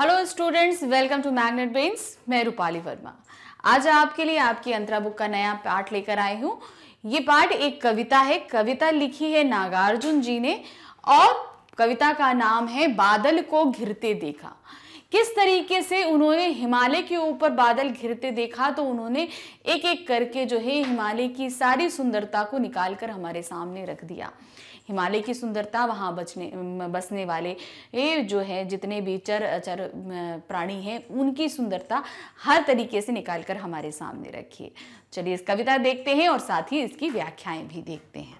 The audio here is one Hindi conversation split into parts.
hello students welcome to magnet brains मैं रूपाली वर्मा आज आपके लिए आपकी अंतरा बुक का नया पार्ट लेकर आई हूँ ये पार्ट एक कविता है कविता लिखी है नागार्जुन जी ने और कविता का नाम है बादल को घिरते देखा किस तरीके से उन्होंने हिमालय के ऊपर बादल घिरते देखा तो उन्होंने एक एक करके जो है हिमालय की सारी सुंदरता को निकाल कर हमारे सामने रख दिया हिमालय की सुंदरता वहाँ बचने बसने वाले ये जो है जितने भी चर अचर प्राणी हैं उनकी सुंदरता हर तरीके से निकाल कर हमारे सामने रखिए चलिए इस कविता देखते हैं और साथ ही इसकी व्याख्याएं भी देखते हैं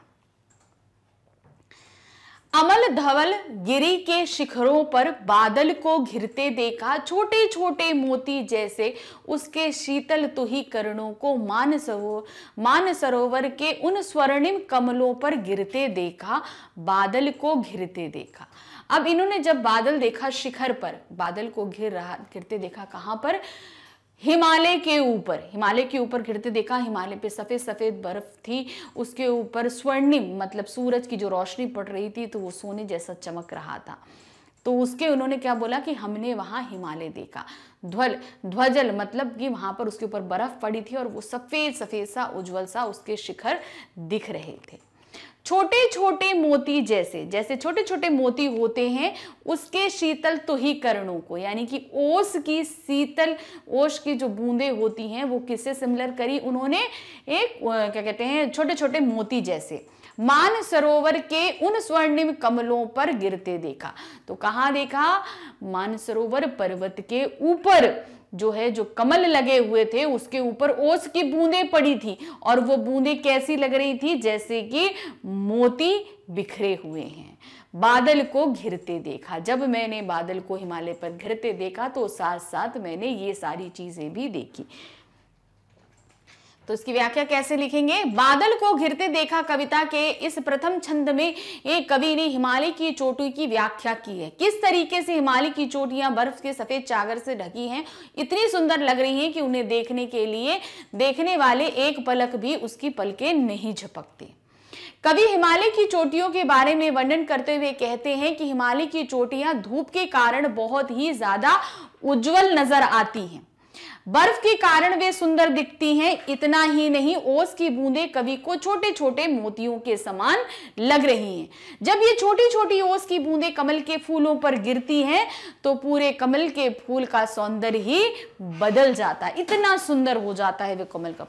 अमल धवल गिरी के शिखरों पर बादल को घिरते देखा छोटे छोटे मोती जैसे उसके शीतल तुही करणों को मान सरो मान सरोवर के उन स्वर्णिम कमलों पर गिरते देखा बादल को घिरते देखा अब इन्होंने जब बादल देखा शिखर पर बादल को घिर रहा घिरते देखा कहाँ पर हिमालय के ऊपर हिमालय के ऊपर गिरते देखा हिमालय पे सफ़ेद सफ़ेद बर्फ थी उसके ऊपर स्वर्णिम मतलब सूरज की जो रोशनी पड़ रही थी तो वो सोने जैसा चमक रहा था तो उसके उन्होंने क्या बोला कि हमने वहाँ हिमालय देखा ध्वल ध्वजल मतलब कि वहाँ पर उसके ऊपर बर्फ पड़ी थी और वो सफ़ेद सफ़ेद सा उज्जवल सा उसके शिखर दिख रहे थे छोटे छोटे मोती जैसे जैसे छोटे छोटे मोती होते हैं उसके शीतल तो ही करणों को यानी कि ओस की शीतल ओस की जो बूंदे होती हैं वो किससे सिमिलर करी उन्होंने एक क्या कहते हैं छोटे छोटे मोती जैसे मान सरोवर के उन स्वर्णिम कमलों पर गिरते देखा तो कहाँ देखा मानसरोवर पर्वत के ऊपर जो है जो कमल लगे हुए थे उसके ऊपर ओस की बूंदे पड़ी थी और वो बूंदे कैसी लग रही थी जैसे कि मोती बिखरे हुए हैं बादल को घिरते देखा जब मैंने बादल को हिमालय पर घिरते देखा तो साथ साथ मैंने ये सारी चीज़ें भी देखी तो इसकी व्याख्या कैसे लिखेंगे बादल को घिरते देखा कविता के इस प्रथम छंद में एक कवि ने हिमालय की चोटी की व्याख्या की है किस तरीके से हिमालय की चोटियां बर्फ के सफेद चागर से ढकी हैं इतनी सुंदर लग रही हैं कि उन्हें देखने के लिए देखने वाले एक पलक भी उसकी पलके नहीं झपकते कवि हिमालय की चोटियों के बारे में वर्णन करते हुए कहते हैं कि हिमालय की चोटियां धूप के कारण बहुत ही ज्यादा उज्जवल नजर आती हैं बर्फ के कारण वे सुंदर दिखती हैं इतना ही नहीं ओस की बूंदें कवि को छोटे छोटे मोतियों के समान लग रही हैं जब ये छोटी छोटी ओस की बूंदें कमल के फूलों पर गिरती हैं तो पूरे कमल के फूल का सौंदर्य ही बदल जाता है इतना सुंदर हो जाता है वे कमल का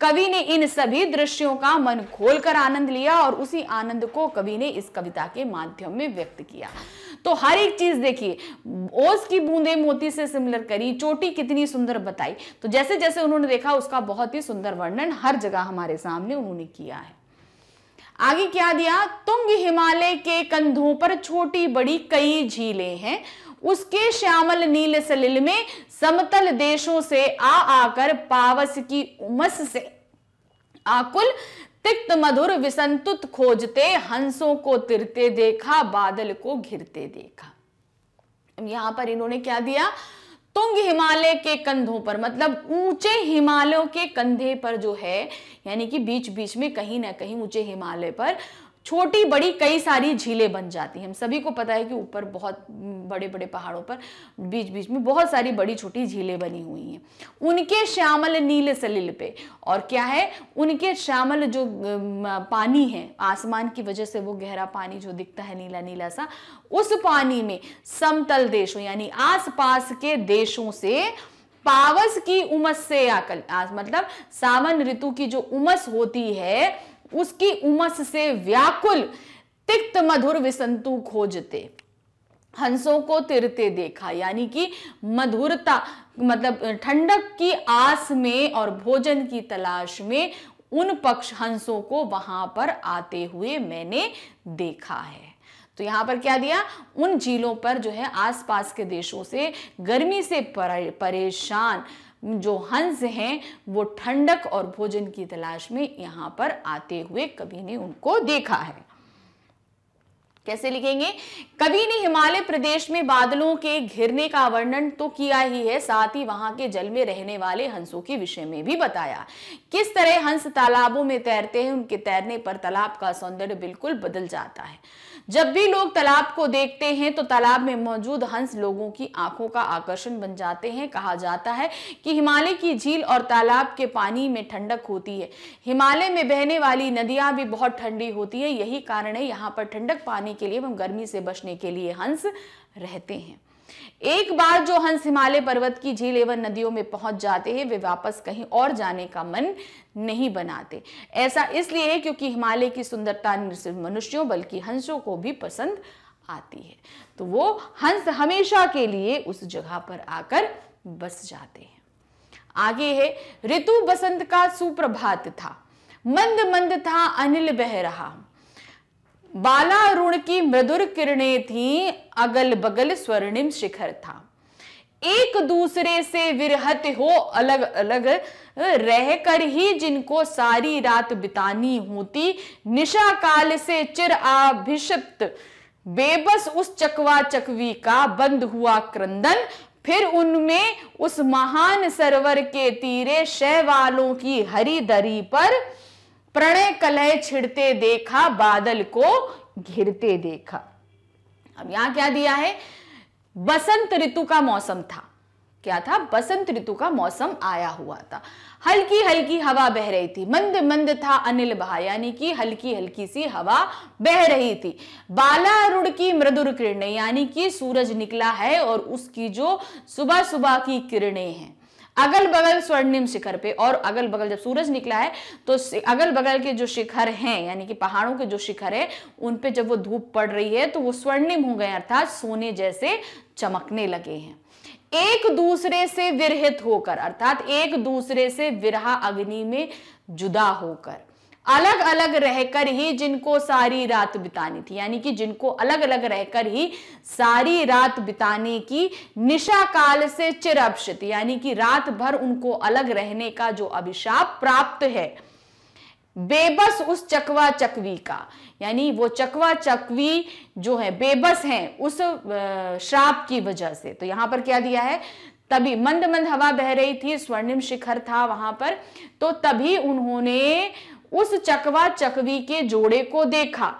कवि ने इन सभी दृश्यों का मन खोलकर आनंद लिया और उसी आनंद को कवि ने इस कविता के माध्यम में व्यक्त किया तो हर एक चीज देखिए ओस की बूंदे मोती से सिमिलर करी चोटी कितनी सुंदर बताई तो जैसे जैसे उन्होंने देखा उसका बहुत ही सुंदर वर्णन हर जगह हमारे सामने उन्होंने किया है आगे क्या दिया तुंग हिमालय के कंधों पर छोटी बड़ी कई झीलें हैं उसके श्यामल नील सलिल में समतल देशों से आ आकर पावस की उमस से आकुल तिक्त मधुर विसंतुत खोजते हंसों को तिरते देखा बादल को घिरते देखा यहां पर इन्होंने क्या दिया तुंग हिमालय के कंधों पर मतलब ऊंचे हिमालयों के कंधे पर जो है यानी कि बीच बीच में कहीं ना कहीं ऊंचे हिमालय पर छोटी बड़ी कई सारी झीलें बन जाती हैं हम सभी को पता है कि ऊपर बहुत बड़े बड़े पहाड़ों पर बीच बीच में बहुत सारी बड़ी छोटी झीलें बनी हुई हैं उनके श्यामल नील सलिल पे और क्या है उनके श्यामल जो पानी है आसमान की वजह से वो गहरा पानी जो दिखता है नीला नीला सा उस पानी में समतल देशों यानी आसपास के देशों से पावस की उमस से आकल मतलब सावन ऋतु की जो उमस होती है उसकी उमस से व्याकुल तिक्त मधुर विसंतु खोजते हंसों को तिरते देखा यानी कि मधुरता मतलब ठंडक की आस में और भोजन की तलाश में उन पक्ष हंसों को वहां पर आते हुए मैंने देखा है तो यहाँ पर क्या दिया उन झीलों पर जो है आसपास के देशों से गर्मी से परेशान जो हंस हैं वो ठंडक और भोजन की तलाश में यहां पर आते हुए कभी ने उनको देखा है कैसे लिखेंगे कवि ने हिमालय प्रदेश में बादलों के घिरने का वर्णन तो किया ही है साथ ही वहां के जल में रहने वाले हंसों के विषय में भी बताया किस तरह हंस तालाबों में तैरते हैं उनके तैरने पर तालाब का सौंदर्य बिल्कुल बदल जाता है जब भी लोग तालाब को देखते हैं तो तालाब में मौजूद हंस लोगों की आंखों का आकर्षण बन जाते हैं कहा जाता है कि हिमालय की झील और तालाब के पानी में ठंडक होती है हिमालय में बहने वाली नदियां भी बहुत ठंडी होती है यही कारण है यहाँ पर ठंडक पानी के लिए एवं गर्मी से बचने के लिए हंस रहते हैं एक बार जो हंस हिमालय पर्वत की झील एवं नदियों में पहुंच जाते हैं वे वापस कहीं और जाने का मन नहीं बनाते ऐसा इसलिए क्योंकि हिमालय की सुंदरता न सिर्फ मनुष्यों बल्कि हंसों को भी पसंद आती है तो वो हंस हमेशा के लिए उस जगह पर आकर बस जाते हैं आगे है ऋतु बसंत का सुप्रभात था मंद मंद था अनिल बह रहा बाला अरुण की मृदुर किरणें थीं अगल बगल स्वर्णिम शिखर था एक दूसरे से विरहत हो अलग अलग रहकर ही जिनको सारी रात बितानी होती निशा काल से चिर आभिषिप्त बेबस उस चकवा चकवी का बंद हुआ क्रंदन फिर उनमें उस महान सरवर के तीरे शैवालों की हरी दरी पर प्रणय कलय छिड़ते देखा बादल को घिरते देखा अब यहां क्या दिया है बसंत ऋतु का मौसम था क्या था बसंत ऋतु का मौसम आया हुआ था हल्की हल्की हवा बह रही थी मंद मंद था अनिल बहा यानी कि हल्की हल्की सी हवा बह रही थी बाला रुड़ की मृदुर किरणें यानी कि सूरज निकला है और उसकी जो सुबह सुबह की किरणें हैं अगल बगल स्वर्णिम शिखर पे और अगल बगल जब सूरज निकला है तो अगल बगल के जो शिखर हैं यानी कि पहाड़ों के जो शिखर है उन पे जब वो धूप पड़ रही है तो वो स्वर्णिम हो गए अर्थात सोने जैसे चमकने लगे हैं एक दूसरे से विरहित होकर अर्थात एक दूसरे से विरहा अग्नि में जुदा होकर अलग अलग रहकर ही जिनको सारी रात बितानी थी यानी कि जिनको अलग अलग रहकर ही सारी रात बिताने की निशा काल से चिरअपशित यानी कि रात भर उनको अलग रहने का जो अभिशाप प्राप्त है बेबस उस चकवा चकवी का यानी वो चकवा चकवी जो है बेबस हैं उस श्राप की वजह से तो यहां पर क्या दिया है तभी मंद मंद हवा बह रही थी स्वर्णिम शिखर था वहां पर तो तभी उन्होंने उस चकवा चकवी के जोड़े को देखा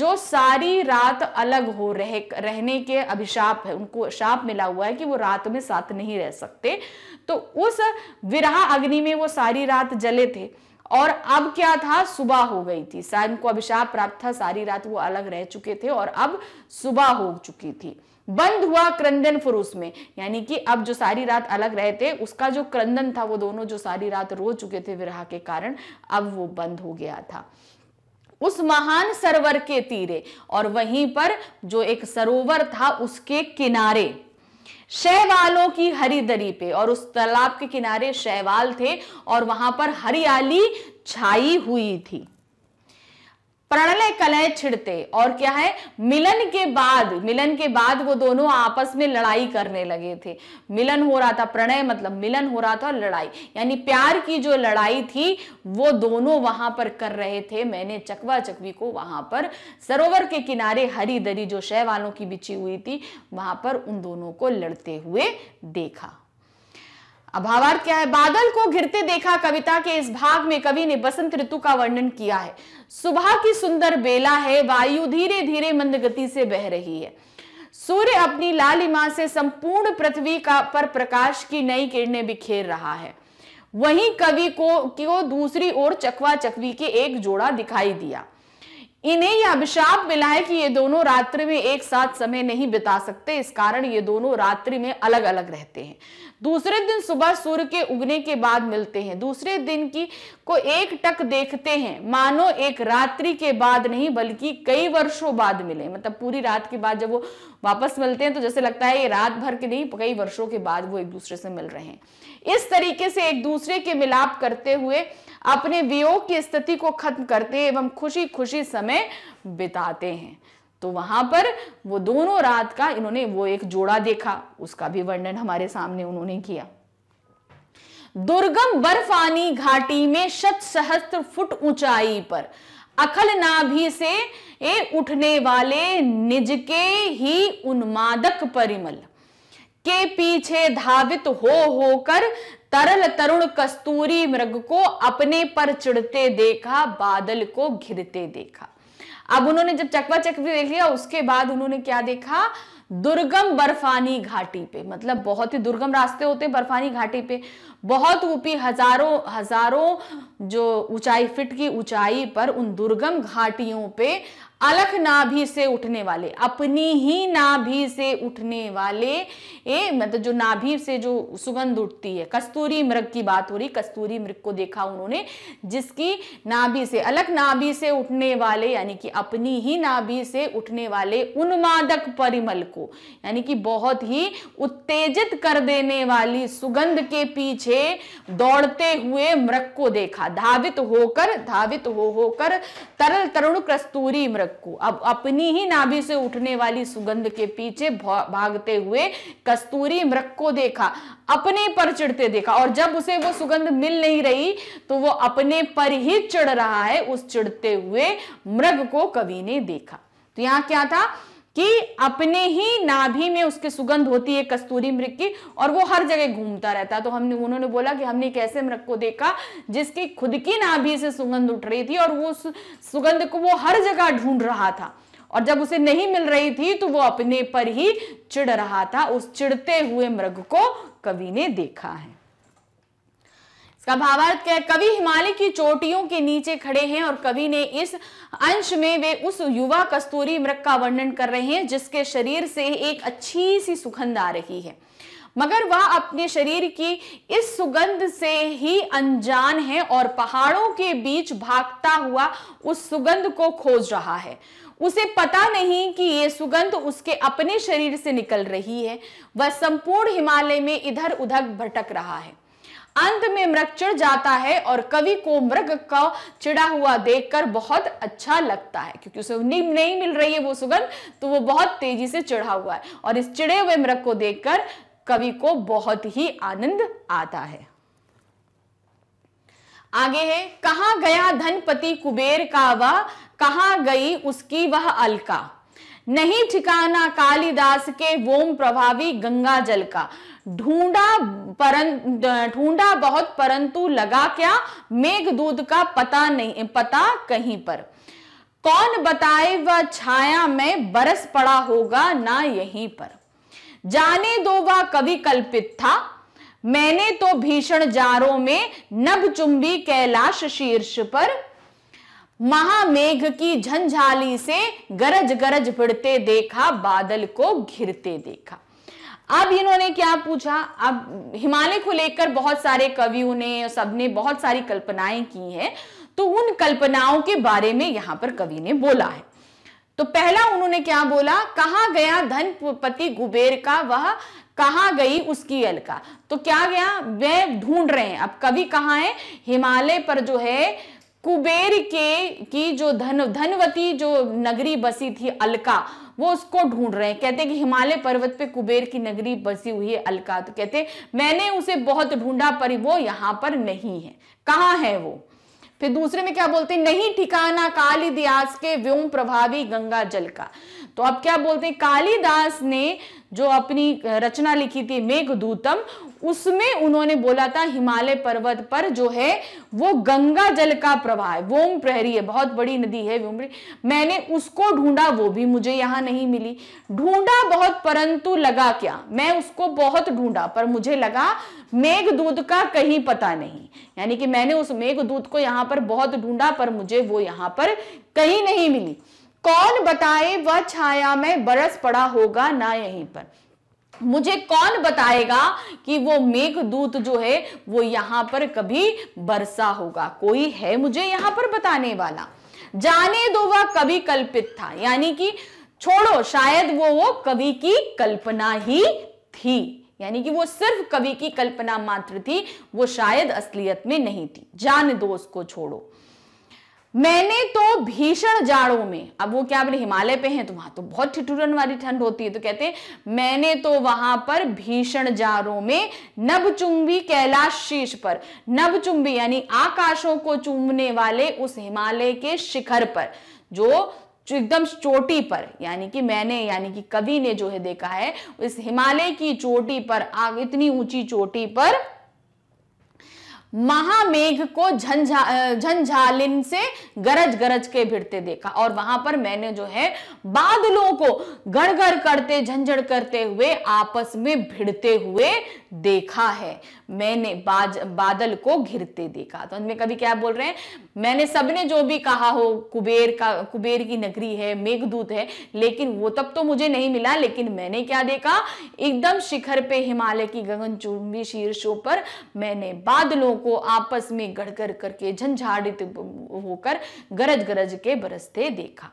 जो सारी रात अलग हो रहे रहने के अभिशाप है उनको शाप मिला हुआ है कि वो रात में साथ नहीं रह सकते तो उस विराह अग्नि में वो सारी रात जले थे और अब क्या था सुबह हो गई थी साइन को अभिशाप प्राप्त था सारी रात वो अलग रह चुके थे और अब सुबह हो चुकी थी बंद हुआ क्रंदन फुरुस में यानी कि अब जो सारी रात अलग रहे थे उसका जो क्रंदन था वो दोनों जो सारी रात रो चुके थे विरह के कारण अब वो बंद हो गया था उस महान सरोवर के तीरे और वहीं पर जो एक सरोवर था उसके किनारे शैवालों की हरी दरी पे और उस तालाब के किनारे शैवाल थे और वहां पर हरियाली छाई हुई थी प्रणलय कलय छिड़ते और क्या है मिलन के बाद मिलन के बाद वो दोनों आपस में लड़ाई करने लगे थे मिलन हो रहा था प्रणय मतलब मिलन हो रहा था लड़ाई यानी प्यार की जो लड़ाई थी वो दोनों वहां पर कर रहे थे मैंने चकवा चकवी को वहां पर सरोवर के किनारे हरी दरी जो शह वालों की बिछी हुई थी वहां पर उन दोनों को लड़ते हुए देखा अभावार्थ क्या है बादल को घिरते देखा कविता के इस भाग में कवि ने बसंत ऋतु का वर्णन किया है सुबह की सुंदर बेला है वायु धीरे धीरे मंद गति से बह रही है सूर्य अपनी लालिमा से संपूर्ण पृथ्वी का पर प्रकाश की नई किरणें बिखेर रहा है वहीं कवि को क्यों दूसरी ओर चकवा चकवी के एक जोड़ा दिखाई दिया इन्हें यह अभिशाप मिला है कि ये दोनों रात्रि में एक साथ समय नहीं बिता सकते इस कारण ये दोनों रात्रि में अलग अलग रहते हैं दूसरे दिन सुबह सूर्य के उगने के बाद मिलते हैं दूसरे दिन की को एक टक देखते हैं मानो एक रात्रि के बाद नहीं बल्कि कई वर्षों बाद मिले मतलब पूरी रात के बाद जब वो वापस मिलते हैं तो जैसे लगता है ये रात भर के नहीं कई वर्षों के बाद वो एक दूसरे से मिल रहे हैं इस तरीके से एक दूसरे के मिलाप करते हुए अपने वियोग की स्थिति को खत्म करते एवं खुशी खुशी समय बिताते हैं तो वहां पर वो दोनों रात का इन्होंने वो एक जोड़ा देखा उसका भी वर्णन हमारे सामने उन्होंने किया दुर्गम बर्फानी घाटी में शत सहस्त्र फुट ऊंचाई पर अखल नाभि से ए उठने वाले निज के ही उन्मादक परिमल के पीछे धावित हो होकर तरल तरुण कस्तूरी मृग को अपने पर चिड़ते देखा बादल को घिरते देखा अब उन्होंने जब चकवा चकवी देख लिया उसके बाद उन्होंने क्या देखा दुर्गम बर्फानी घाटी पे मतलब बहुत ही दुर्गम रास्ते होते हैं बर्फानी घाटी पे बहुत ऊपी हजारों हजारों जो ऊंचाई फिट की ऊंचाई पर उन दुर्गम घाटियों पे अलख नाभि से उठने वाले अपनी ही नाभि से उठने वाले ए मतलब जो नाभि से जो सुगंध उठती है कस्तूरी मृग की बात हो रही कस्तूरी मृग को देखा उन्होंने जिसकी नाभि से अलख नाभि से उठने वाले यानी कि अपनी ही नाभि से उठने वाले उन्मादक परिमल को यानी कि बहुत ही उत्तेजित कर देने वाली सुगंध के पीछे दौड़ते हुए मृग को देखा धावित होकर धावित हो होकर तरल तरुण कस्तूरी मृग बालक को अब अपनी ही नाभि से उठने वाली सुगंध के पीछे भागते हुए कस्तूरी मृग को देखा अपने पर चढ़ते देखा और जब उसे वो सुगंध मिल नहीं रही तो वो अपने पर ही चढ़ रहा है उस चिढ़ते हुए मृग को कवि ने देखा तो यहाँ क्या था कि अपने ही नाभि में उसके सुगंध होती है कस्तूरी मृग की और वो हर जगह घूमता रहता है तो हमने उन्होंने बोला कि हमने एक ऐसे मृग को देखा जिसकी खुद की नाभि से सुगंध उठ रही थी और वो उस सुगंध को वो हर जगह ढूंढ रहा था और जब उसे नहीं मिल रही थी तो वो अपने पर ही चिड़ रहा था उस चिड़ते हुए मृग को कवि ने देखा है इसका भावार्थ क्या है कवि हिमालय की चोटियों के नीचे खड़े हैं और कवि ने इस अंश में वे उस युवा कस्तूरी मृग का वर्णन कर रहे हैं जिसके शरीर से एक अच्छी सी सुगंध आ रही है मगर वह अपने शरीर की इस सुगंध से ही अनजान है और पहाड़ों के बीच भागता हुआ उस सुगंध को खोज रहा है उसे पता नहीं कि ये सुगंध उसके अपने शरीर से निकल रही है वह संपूर्ण हिमालय में इधर उधर भटक रहा है अंत में मृग चिड़ जाता है और कवि को मृग का चिड़ा हुआ देखकर बहुत अच्छा लगता है क्योंकि उसे नहीं मिल रही है वो सुगंध तो वो बहुत तेजी से चिढ़ा हुआ है और इस चिड़े हुए मृग को देखकर कवि को बहुत ही आनंद आता है आगे है कहा गया धनपति कुबेर का वह कहा गई उसकी वह अलका नहीं ठिकाना कालिदास के वोम प्रभावी गंगा जल का ढूंढा परं ढूंढा बहुत परंतु लगा क्या मेघदूत का पता नहीं पता कहीं पर कौन बताए वह छाया में बरस पड़ा होगा ना यहीं पर जाने दो वह कवि कल्पित था मैंने तो भीषण जारों में चुंबी कैलाश शीर्ष पर महामेघ की झंझाली से गरज गरज भिड़ते देखा बादल को घिरते देखा अब इन्होंने क्या पूछा अब हिमालय को लेकर बहुत सारे कवियों ने सबने बहुत सारी कल्पनाएं की हैं तो उन कल्पनाओं के बारे में यहां पर कवि ने बोला है तो पहला उन्होंने क्या बोला कहा गया धन पति कुबेर का वह कहा गई उसकी अलका तो क्या गया वे ढूंढ रहे हैं अब कवि कहा है हिमालय पर जो है कुबेर के की जो धन धनवती जो नगरी बसी थी अलका वो उसको ढूंढ रहे हैं कहते हैं कि हिमालय पर्वत पे कुबेर की नगरी बसी हुई है अलका तो कहते मैंने उसे बहुत ढूंढा पर वो यहाँ पर नहीं है कहाँ है वो फिर दूसरे में क्या बोलते हैं नहीं ठिकाना कालिदास के व्योम प्रभावी गंगा जल का तो अब क्या बोलते हैं कालिदास ने जो अपनी रचना लिखी थी मेघदूतम उसमें उन्होंने बोला था हिमालय पर्वत पर जो है वो गंगा जल का प्रवाह है वोम प्रहरी है बहुत बड़ी नदी है व्योमरी मैंने उसको ढूंढा वो भी मुझे यहाँ नहीं मिली ढूंढा बहुत परंतु लगा क्या मैं उसको बहुत ढूंढा पर मुझे लगा मेघदूत का कहीं पता नहीं यानी कि मैंने उस मेघदूत को यहाँ पर बहुत ढूंढा पर मुझे वो यहाँ पर कहीं नहीं मिली कौन बताए वह छाया में बरस पड़ा होगा ना यहीं पर मुझे कौन बताएगा कि वो मेघ दूत जो है वो यहां पर कभी बरसा होगा कोई है मुझे यहां पर बताने वाला जाने दो वह कभी कल्पित था यानी कि छोड़ो शायद वो वो कवि की कल्पना ही थी यानी कि वो सिर्फ कवि की कल्पना मात्र थी वो शायद असलियत में नहीं थी जान दो उसको छोड़ो मैंने तो भीषण जाड़ों में अब वो क्या बोले हिमालय पे हैं तो वहां तो बहुत ठिठुरन वाली ठंड होती है तो कहते हैं मैंने तो वहां पर भीषण जाड़ों में चुंबी कैलाश शीर्ष पर चुंबी यानी आकाशों को चूमने वाले उस हिमालय के शिखर पर जो एकदम चोटी पर यानी कि मैंने यानी कि कवि ने जो है देखा है इस हिमालय की चोटी पर आग इतनी ऊंची चोटी पर महामेघ को झंझा झंझालिन से गरज गरज के भिड़ते देखा और वहां पर मैंने जो है बादलों को गड़गड़ करते झंझड़ करते हुए आपस में भिड़ते हुए देखा है मैंने बाज बादल को घिरते देखा तो अंत में कभी क्या बोल रहे हैं मैंने सबने जो भी कहा हो कुबेर का कुबेर की नगरी है मेघदूत है लेकिन वो तब तो मुझे नहीं मिला लेकिन मैंने क्या देखा एकदम शिखर पे हिमालय की गगनचुंबी शीर्षों पर मैंने बादलों को आपस में गड़गड़ करके झंझाड़ित होकर गरज गरज के बरसते देखा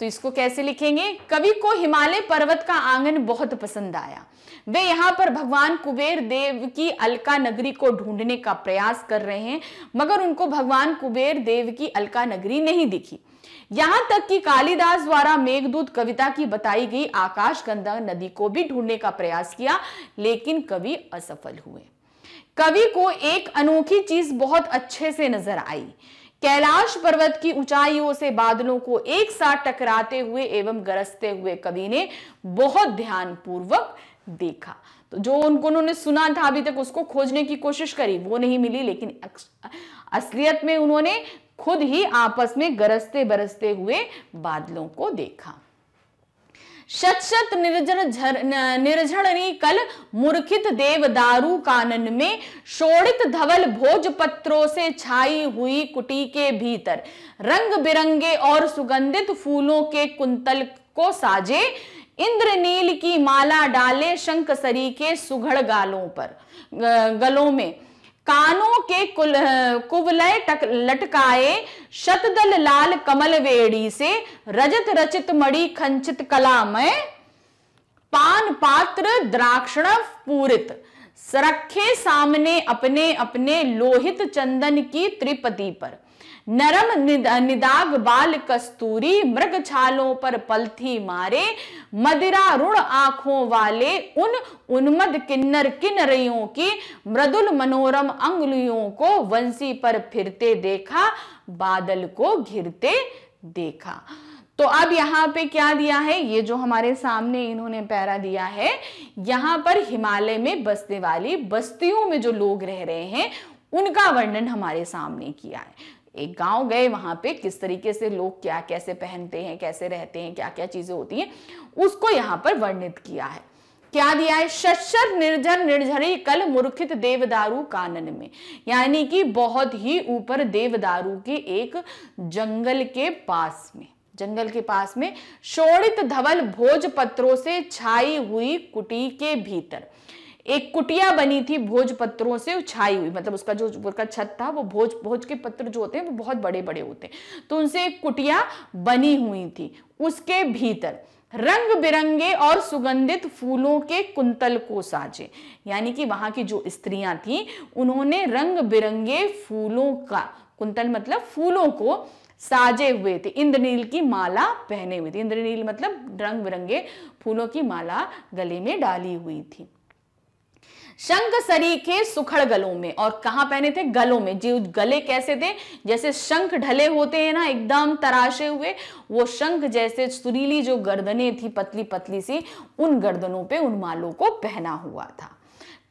तो इसको कैसे लिखेंगे कवि को हिमालय पर्वत का आंगन बहुत पसंद आया वे यहाँ पर भगवान कुबेर देव की अलका नगरी को ढूंढने का प्रयास कर रहे हैं मगर उनको भगवान कुबेर देव की अलका नगरी नहीं दिखी यहां तक कि कालिदास द्वारा मेघदूत कविता की बताई गई आकाशगंगा नदी को भी ढूंढने का प्रयास किया लेकिन कवि असफल हुए कवि को एक अनोखी चीज बहुत अच्छे से नजर आई कैलाश पर्वत की ऊंचाइयों से बादलों को एक साथ टकराते हुए एवं गरजते हुए कवि ने बहुत ध्यानपूर्वक देखा तो जो उनको उन्होंने सुना था अभी तक उसको खोजने की कोशिश करी वो नहीं मिली लेकिन असलियत में उन्होंने खुद ही आपस में गरजते बरसते हुए बादलों को देखा शत शत निर्जन झर कल मूर्खित देव दारू कानन में शोड़ित धवल भोज पत्रों से छाई हुई कुटी के भीतर रंग बिरंगे और सुगंधित फूलों के कुंतल को साजे इंद्र नील की माला डाले शंकसरी के सुघड़ गालों पर गलों में कानों के कुल कुवलय टक लटकाए शतदल लाल कमल वेड़ी से रजत रचित मणि खंचित कला में पान पात्र द्राक्षण पूरित रखे सामने अपने अपने लोहित चंदन की त्रिपति पर नरम निद, निदाग बाल कस्तूरी मृग छालों पर पलथी मारे मदिरा रुण आंखों वाले उन उन्मद किन्नर किन्नरियों की मृदुल मनोरम अंगुलियों को वंशी पर फिरते देखा बादल को घिरते देखा तो अब यहाँ पे क्या दिया है ये जो हमारे सामने इन्होंने पैरा दिया है यहाँ पर हिमालय में बसने वाली बस्तियों में जो लोग रह रहे हैं उनका वर्णन हमारे सामने किया है एक गांव गए वहां पे किस तरीके से लोग क्या कैसे पहनते हैं कैसे रहते हैं क्या क्या चीजें होती हैं उसको यहाँ पर वर्णित किया है क्या दिया है शशर निर्जन निर्झरी कल मूर्खित देवदारू कानन में यानी कि बहुत ही ऊपर देवदारू के एक जंगल के पास में जंगल के पास में शोड़ित धवल भोज पत्रों से छाई हुई कुटी के भीतर एक कुटिया बनी थी भोज पत्रों से छाई हुई मतलब उसका जो उसका छत था वो भोज भोज के पत्र जो होते हैं वो बहुत बड़े बड़े होते हैं तो उनसे एक कुटिया बनी हुई थी उसके भीतर रंग बिरंगे और सुगंधित फूलों के कुंतल को साजे यानी कि वहां की जो स्त्रियां थी उन्होंने रंग बिरंगे फूलों का कुंतल मतलब फूलों को साजे हुए थे इंद्रनील की माला पहने हुए थे इंद्रनील मतलब रंग बिरंगे फूलों की माला गले में डाली हुई थी शंख के सुखड़ गलों में और कहा पहने थे गलों में जी गले कैसे थे जैसे शंख ढले होते हैं ना एकदम तराशे हुए वो शंख जैसे सुरीली जो गर्दनें थी पतली पतली सी उन गर्दनों पे उन मालों को पहना हुआ था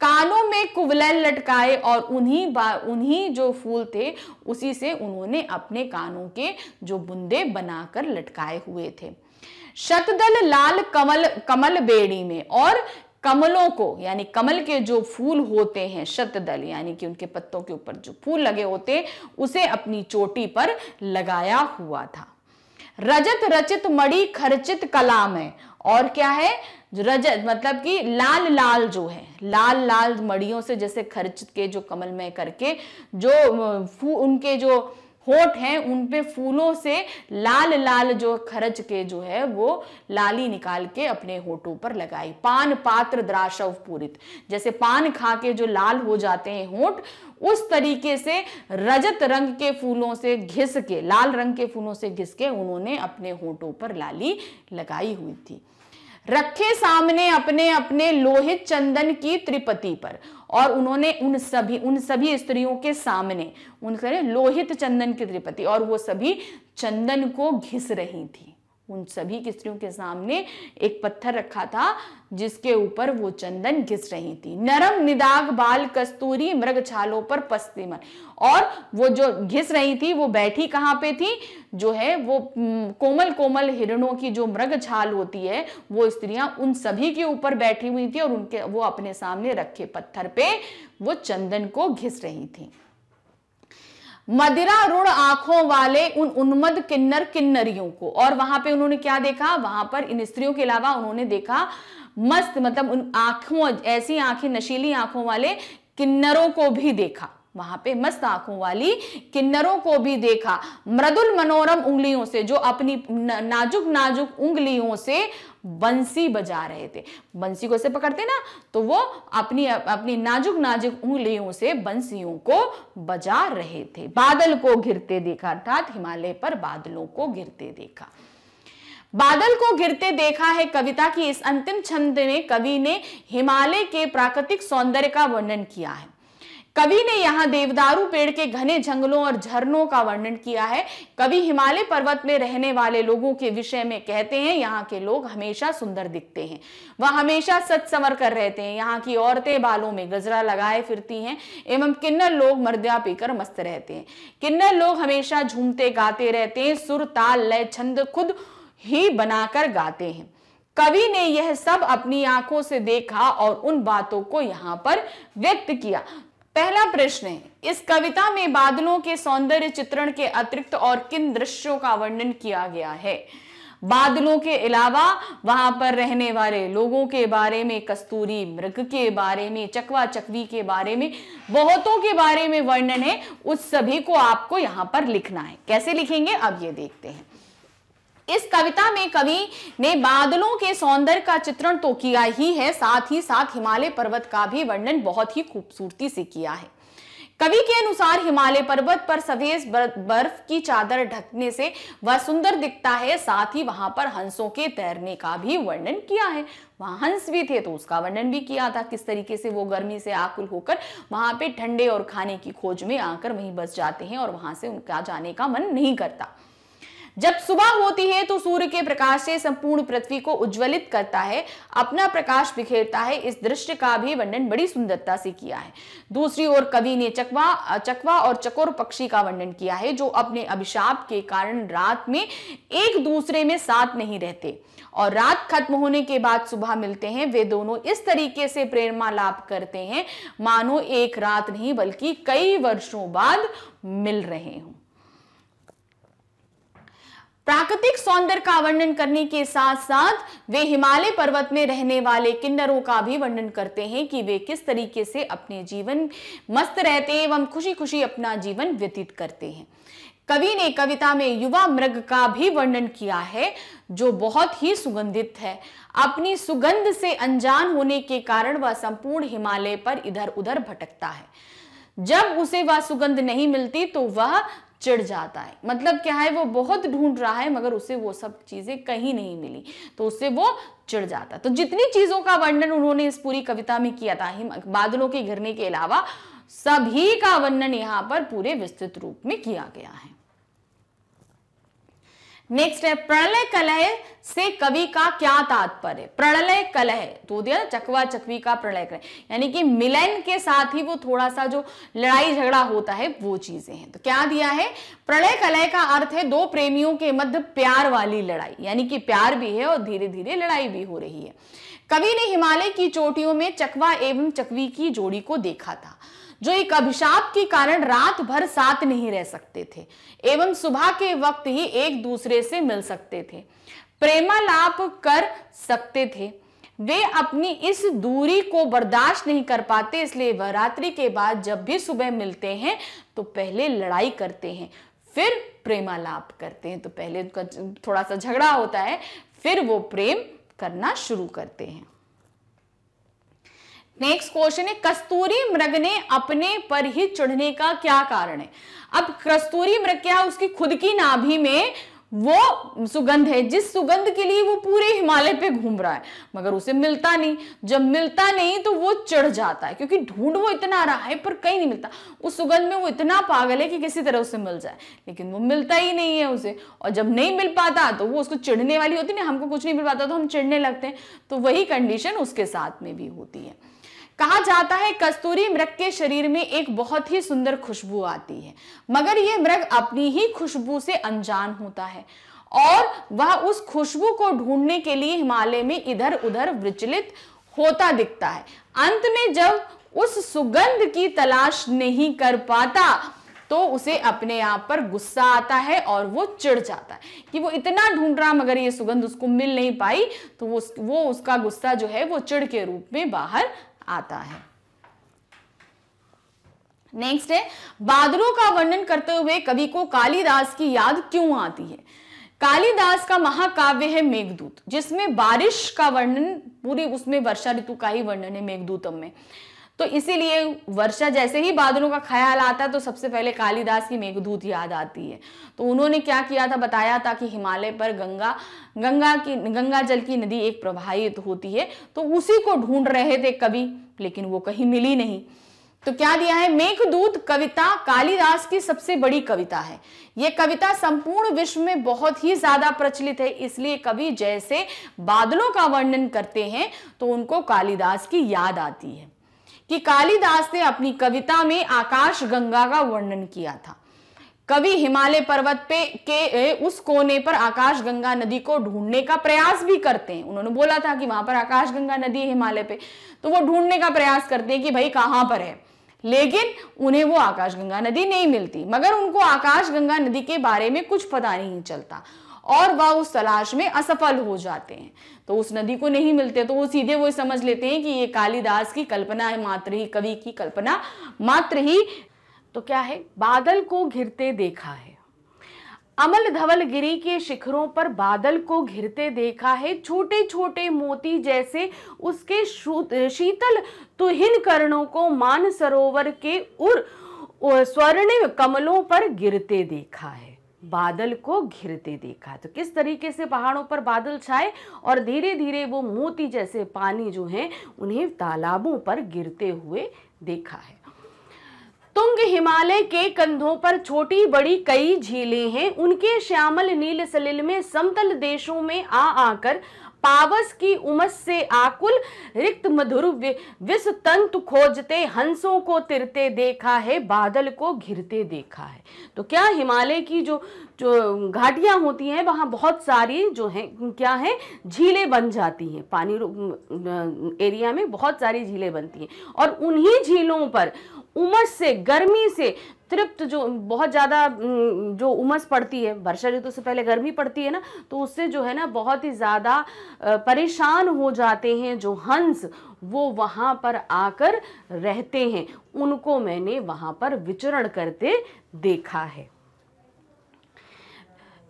कानों में कुवलैल लटकाए और उन्हीं उन्हीं जो फूल थे उसी से उन्होंने अपने कानों के जो बुंदे बनाकर लटकाए हुए थे शतदल लाल कमल कमल बेड़ी में और कमलों को यानी कमल के जो फूल होते हैं शतदल यानी कि उनके पत्तों के ऊपर जो फूल लगे होते उसे अपनी चोटी पर लगाया हुआ था रजत रचित मड़ी खर्चित कला में और क्या है रजत मतलब कि लाल लाल जो है लाल लाल मड़ियों से जैसे खर्चित के जो कमल में करके जो फू उनके जो होठ हैं उन पे फूलों से लाल लाल जो खरच के जो है वो लाली निकाल के अपने होठों पर लगाई पान पात्र द्राशव पूरित जैसे पान खा के जो लाल हो जाते हैं होठ उस तरीके से रजत रंग के फूलों से घिस के लाल रंग के फूलों से घिस के उन्होंने अपने होठों पर लाली लगाई हुई थी रखे सामने अपने अपने लोहित चंदन की त्रिपति पर और उन्होंने उन सभी उन सभी स्त्रियों के सामने उन लोहित चंदन की त्रिपति और वो सभी चंदन को घिस रही थी उन सभी स्त्रियों के सामने एक पत्थर रखा था जिसके ऊपर वो चंदन घिस रही थी नरम निदाग बाल कस्तूरी मृग छालों पर पस्तिमन और वो जो घिस रही थी वो बैठी कहाँ पे थी जो है वो कोमल कोमल हिरणों की जो मृग छाल होती है वो स्त्रियां उन सभी के ऊपर बैठी हुई थी और उनके वो अपने सामने रखे पत्थर पे वो चंदन को घिस रही थी मदिरारूढ़ आंखों वाले उन उन्मद किन्नर किन्नरियों को और वहां पे उन्होंने क्या देखा वहां पर इन स्त्रियों के अलावा उन्होंने देखा मस्त मतलब उन आंखों ऐसी आंखें नशीली आंखों वाले किन्नरों को भी देखा वहां पे मस्त आंखों वाली किन्नरों को भी देखा मृदुल मनोरम उंगलियों से जो अपनी नाजुक नाजुक उंगलियों से बंसी बजा रहे थे बंसी को से पकड़ते ना तो वो अपनी अपनी नाजुक नाजुक उंगलियों से बंसियों को बजा रहे थे बादल को घिरते देखा अर्थात हिमालय पर बादलों को घिरते देखा बादल को गिरते देखा है कविता की इस अंतिम छंद में कवि ने हिमालय के प्राकृतिक सौंदर्य का वर्णन किया है कवि ने यहाँ देवदारू पेड़ के घने जंगलों और झरनों का वर्णन किया है कवि हिमालय पर्वत में रहने वाले लोगों के विषय में कहते हैं यहाँ के लोग हमेशा सुंदर दिखते हैं वह हमेशा सच संवर कर रहते हैं यहाँ की औरतें बालों में गजरा लगाए फिरती हैं एवं किन्नर लोग मर्द्या पीकर मस्त रहते हैं किन्नर लोग हमेशा झूमते गाते रहते हैं सुर ताल लय छंद खुद ही बनाकर गाते हैं कवि ने यह सब अपनी आंखों से देखा और उन बातों को यहाँ पर व्यक्त किया पहला प्रश्न है इस कविता में बादलों के सौंदर्य चित्रण के अतिरिक्त और किन दृश्यों का वर्णन किया गया है बादलों के अलावा वहां पर रहने वाले लोगों के बारे में कस्तूरी मृग के बारे में चकवा चकवी के बारे में बहुतों के बारे में वर्णन है उस सभी को आपको यहां पर लिखना है कैसे लिखेंगे अब ये देखते हैं इस कविता में कवि ने बादलों के सौंदर्य का चित्रण तो किया ही है साथ ही साथ हिमालय पर्वत का भी वर्णन बहुत ही खूबसूरती से किया है कवि के अनुसार हिमालय पर्वत पर सफेद बर्फ की चादर ढकने से वह सुंदर दिखता है साथ ही वहां पर हंसों के तैरने का भी वर्णन किया है वहां हंस भी थे तो उसका वर्णन भी किया था किस तरीके से वो गर्मी से आकुल होकर वहां पे ठंडे और खाने की खोज में आकर वहीं बस जाते हैं और वहां से उनका जाने का मन नहीं करता जब सुबह होती है तो सूर्य के प्रकाश से संपूर्ण पृथ्वी को उज्जवलित करता है अपना प्रकाश बिखेरता है इस दृश्य का भी वर्णन बड़ी सुंदरता से किया है दूसरी ओर कवि ने चकवा चकवा और चकोर पक्षी का वर्णन किया है जो अपने अभिशाप के कारण रात में एक दूसरे में साथ नहीं रहते और रात खत्म होने के बाद सुबह मिलते हैं वे दोनों इस तरीके से प्रेरणा लाभ करते हैं मानो एक रात नहीं बल्कि कई वर्षों बाद मिल रहे हों प्राकृतिक सौंदर्य का वर्णन करने के साथ साथ वे हिमालय पर्वत में रहने वाले किन्नरों का भी वर्णन करते हैं कि वे किस तरीके से अपने जीवन मस्त रहते हैं एवं खुशी खुशी अपना जीवन व्यतीत करते हैं कवि ने कविता में युवा मृग का भी वर्णन किया है जो बहुत ही सुगंधित है अपनी सुगंध से अनजान होने के कारण वह संपूर्ण हिमालय पर इधर उधर भटकता है जब उसे वह सुगंध नहीं मिलती तो वह चिढ़ जाता है मतलब क्या है वो बहुत ढूंढ रहा है मगर उसे वो सब चीज़ें कहीं नहीं मिली तो उससे वो चिढ़ जाता तो जितनी चीज़ों का वर्णन उन्होंने इस पूरी कविता में किया था बादलों के घिरने के अलावा सभी का वर्णन यहाँ पर पूरे विस्तृत रूप में किया गया है नेक्स्ट है प्रलय कलह से कवि का क्या तात्पर्य प्रलय कलह तो दिया चकवा चकवी का प्रलय कलह यानी कि मिलन के साथ ही वो थोड़ा सा जो लड़ाई झगड़ा होता है वो चीजें हैं तो क्या दिया है प्रलय कलह का अर्थ है दो प्रेमियों के मध्य प्यार वाली लड़ाई यानी कि प्यार भी है और धीरे धीरे लड़ाई भी हो रही है कवि ने हिमालय की चोटियों में चकवा एवं चकवी की जोड़ी को देखा था जो एक अभिशाप के कारण रात भर साथ नहीं रह सकते थे एवं सुबह के वक्त ही एक दूसरे से मिल सकते थे प्रेमालाप कर सकते थे वे अपनी इस दूरी को बर्दाश्त नहीं कर पाते इसलिए वह रात्रि के बाद जब भी सुबह मिलते हैं तो पहले लड़ाई करते हैं फिर प्रेमालाप करते हैं तो पहले उनका थोड़ा सा झगड़ा होता है फिर वो प्रेम करना शुरू करते हैं नेक्स्ट क्वेश्चन है कस्तूरी मृग ने अपने पर ही चढ़ने का क्या कारण है अब कस्तूरी मृग क्या है उसकी खुद की नाभि में वो सुगंध है जिस सुगंध के लिए वो पूरे हिमालय पे घूम रहा है मगर उसे मिलता नहीं जब मिलता नहीं तो वो चढ़ जाता है क्योंकि ढूंढ वो इतना रहा है पर कहीं नहीं मिलता उस सुगंध में वो इतना पागल है कि किसी तरह उसे मिल जाए लेकिन वो मिलता ही नहीं है उसे और जब नहीं मिल पाता तो वो उसको चिढ़ने वाली होती ना हमको कुछ नहीं मिल पाता तो हम चिढ़ने लगते हैं तो वही कंडीशन उसके साथ में भी होती है कहा जाता है कस्तूरी मृग के शरीर में एक बहुत ही सुंदर खुशबू आती है मगर ये मृग अपनी ही खुशबू से अनजान होता है और वह उस खुशबू को ढूंढने के लिए हिमालय में इधर उधर विचलित होता दिखता है अंत में जब उस सुगंध की तलाश नहीं कर पाता तो उसे अपने आप पर गुस्सा आता है और वो चिढ़ जाता है कि वो इतना ढूंढ रहा मगर ये सुगंध उसको मिल नहीं पाई तो वो वो उसका गुस्सा जो है वो चिढ़ के रूप में बाहर आता है नेक्स्ट है बादलों का वर्णन करते हुए कवि को कालिदास की याद क्यों आती है कालिदास का महाकाव्य है मेघदूत जिसमें बारिश का वर्णन पूरी उसमें वर्षा ऋतु का ही वर्णन है मेघदूतम में तो इसीलिए वर्षा जैसे ही बादलों का ख्याल आता है तो सबसे पहले कालिदास की मेघदूत याद आती है तो उन्होंने क्या किया था बताया था कि हिमालय पर गंगा गंगा की गंगा जल की नदी एक प्रवाहित होती है तो उसी को ढूंढ रहे थे कवि लेकिन वो कहीं मिली नहीं तो क्या दिया है मेघदूत कविता कालिदास की सबसे बड़ी कविता है यह कविता संपूर्ण विश्व में बहुत ही ज्यादा प्रचलित है इसलिए कवि जैसे बादलों का वर्णन करते हैं तो उनको कालिदास की याद आती है कि कालिदास ने अपनी कविता में आकाश गंगा का वर्णन किया था कवि हिमालय पर्वत पे के उस कोने पर आकाश गंगा नदी को ढूंढने का प्रयास भी करते हैं उन्होंने बोला था कि वहां पर आकाश गंगा नदी है हिमालय पे तो वो ढूंढने का प्रयास करते हैं कि भाई कहाँ पर है लेकिन उन्हें वो आकाश गंगा नदी नहीं मिलती मगर उनको आकाश गंगा नदी के बारे में कुछ पता नहीं चलता और वह उस तलाश में असफल हो जाते हैं तो उस नदी को नहीं मिलते तो वो सीधे वो समझ लेते हैं कि ये कालिदास की कल्पना है मात्र ही कवि की कल्पना मात्र ही तो क्या है बादल को घिरते देखा है अमल धवल गिरी के शिखरों पर बादल को घिरते देखा है छोटे छोटे मोती जैसे उसके शीतल तुहिन कर्णों को मान सरोवर के उर स्वर्ण कमलों पर गिरते देखा है बादल को घिरते देखा तो किस तरीके से पहाड़ों पर बादल छाए और धीरे धीरे वो मोती जैसे पानी जो है उन्हें तालाबों पर गिरते हुए देखा है तुंग हिमालय के कंधों पर छोटी बड़ी कई झीलें हैं उनके श्यामल नील सलिल में समतल देशों में आ आकर पावस की उमस से आकुल रिक्त मधुर विष तंतु खोजते हंसों को तिरते देखा है बादल को घिरते देखा है तो क्या हिमालय की जो जो घाटियाँ होती हैं वहाँ बहुत सारी जो हैं क्या है झीलें बन जाती हैं पानी एरिया में बहुत सारी झीलें बनती हैं और उन्हीं झीलों पर उमस से गर्मी से तृप्त जो बहुत ज़्यादा जो उमस पड़ती है वर्षा ऋतु से पहले गर्मी पड़ती है ना तो उससे जो है ना बहुत ही ज़्यादा परेशान हो जाते हैं जो हंस वो वहाँ पर आकर रहते हैं उनको मैंने वहाँ पर विचरण करते देखा है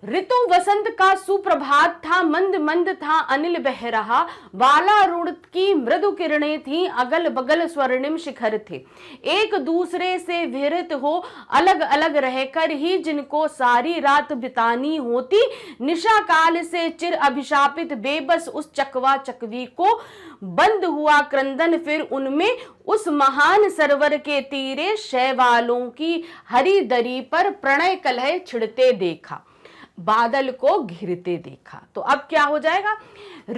ऋतु वसंत का सुप्रभात था मंद मंद था अनिल बह रहा बाला रूढ़ की मृदु किरणें थी अगल बगल स्वर्णिम शिखर थे एक दूसरे से विरत हो अलग अलग रहकर ही जिनको सारी रात बितानी होती निशा काल से चिर अभिशापित बेबस उस चकवा चकवी को बंद हुआ क्रंदन फिर उनमें उस महान सरवर के तीरे शैवालों की हरी दरी पर प्रणय कलह छिड़ते देखा बादल को घिरते देखा तो अब क्या हो जाएगा